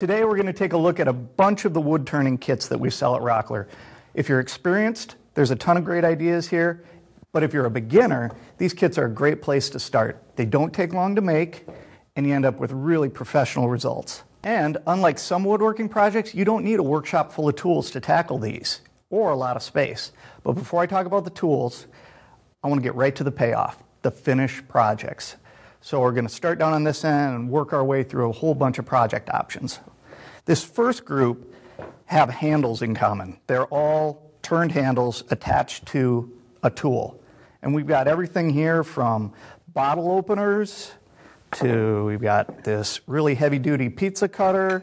Today we're going to take a look at a bunch of the wood turning kits that we sell at Rockler. If you're experienced, there's a ton of great ideas here, but if you're a beginner, these kits are a great place to start. They don't take long to make, and you end up with really professional results. And unlike some woodworking projects, you don't need a workshop full of tools to tackle these, or a lot of space. But before I talk about the tools, I want to get right to the payoff, the finished projects. So we're going to start down on this end and work our way through a whole bunch of project options. This first group have handles in common. They're all turned handles attached to a tool. And we've got everything here from bottle openers to we've got this really heavy duty pizza cutter,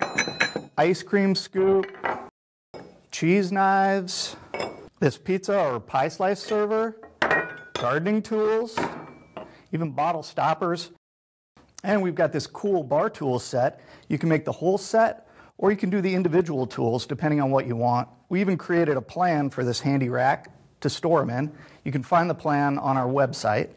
ice cream scoop, cheese knives, this pizza or pie slice server, gardening tools, even bottle stoppers. And we've got this cool bar tool set. You can make the whole set or you can do the individual tools depending on what you want. We even created a plan for this handy rack to store them in. You can find the plan on our website.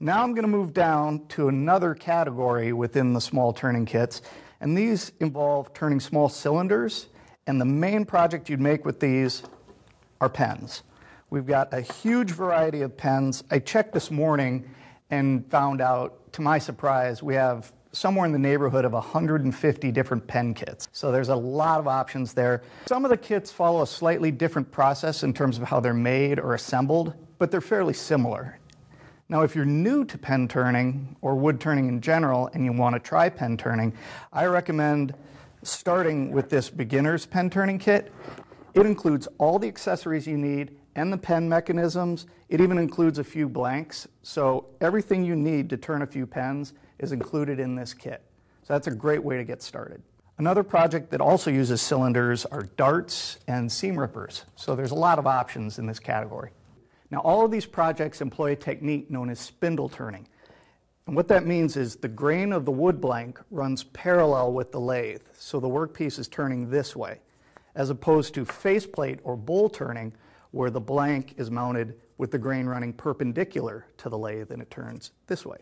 Now I'm going to move down to another category within the small turning kits, and these involve turning small cylinders, and the main project you'd make with these are pens. We've got a huge variety of pens. I checked this morning and found out, to my surprise, we have somewhere in the neighborhood of 150 different pen kits. So there's a lot of options there. Some of the kits follow a slightly different process in terms of how they're made or assembled, but they're fairly similar. Now, if you're new to pen turning or wood turning in general and you want to try pen turning, I recommend starting with this beginner's pen turning kit. It includes all the accessories you need and the pen mechanisms. It even includes a few blanks. So everything you need to turn a few pens is included in this kit. So that's a great way to get started. Another project that also uses cylinders are darts and seam rippers. So there's a lot of options in this category. Now all of these projects employ a technique known as spindle turning. And what that means is the grain of the wood blank runs parallel with the lathe, so the workpiece is turning this way, as opposed to faceplate or bowl turning, where the blank is mounted with the grain running perpendicular to the lathe and it turns this way.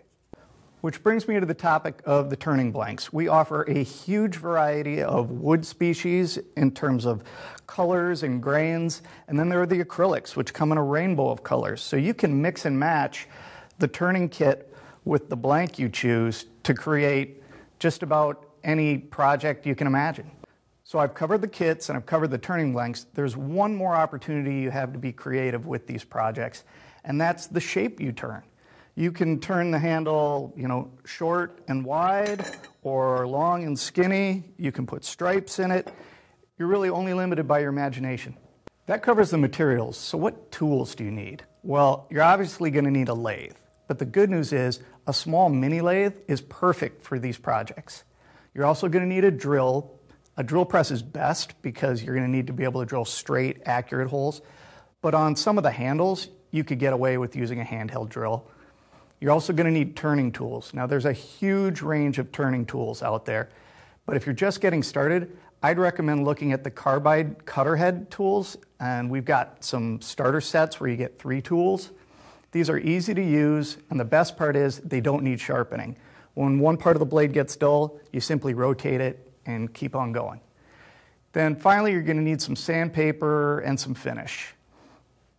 Which brings me to the topic of the turning blanks. We offer a huge variety of wood species in terms of colors and grains, and then there are the acrylics, which come in a rainbow of colors. So you can mix and match the turning kit with the blank you choose to create just about any project you can imagine. So I've covered the kits and I've covered the turning lengths. There's one more opportunity you have to be creative with these projects, and that's the shape you turn. You can turn the handle, you know, short and wide or long and skinny. You can put stripes in it. You're really only limited by your imagination. That covers the materials. So what tools do you need? Well, you're obviously going to need a lathe. But the good news is a small mini lathe is perfect for these projects. You're also going to need a drill a drill press is best because you're going to need to be able to drill straight, accurate holes. But on some of the handles, you could get away with using a handheld drill. You're also going to need turning tools. Now, there's a huge range of turning tools out there. But if you're just getting started, I'd recommend looking at the carbide cutterhead tools. And we've got some starter sets where you get three tools. These are easy to use, and the best part is they don't need sharpening. When one part of the blade gets dull, you simply rotate it and keep on going. Then finally, you're going to need some sandpaper and some finish.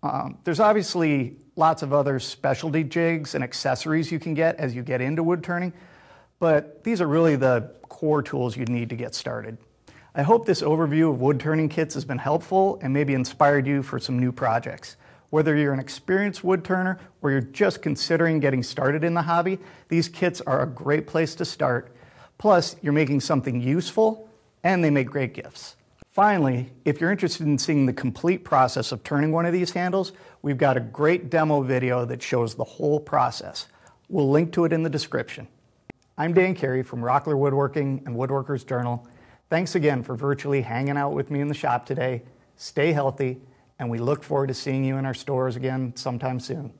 Um, there's obviously lots of other specialty jigs and accessories you can get as you get into wood turning, but these are really the core tools you need to get started. I hope this overview of wood turning kits has been helpful and maybe inspired you for some new projects. Whether you're an experienced wood turner or you're just considering getting started in the hobby, these kits are a great place to start Plus, you're making something useful, and they make great gifts. Finally, if you're interested in seeing the complete process of turning one of these handles, we've got a great demo video that shows the whole process. We'll link to it in the description. I'm Dan Carey from Rockler Woodworking and Woodworkers Journal. Thanks again for virtually hanging out with me in the shop today. Stay healthy, and we look forward to seeing you in our stores again sometime soon.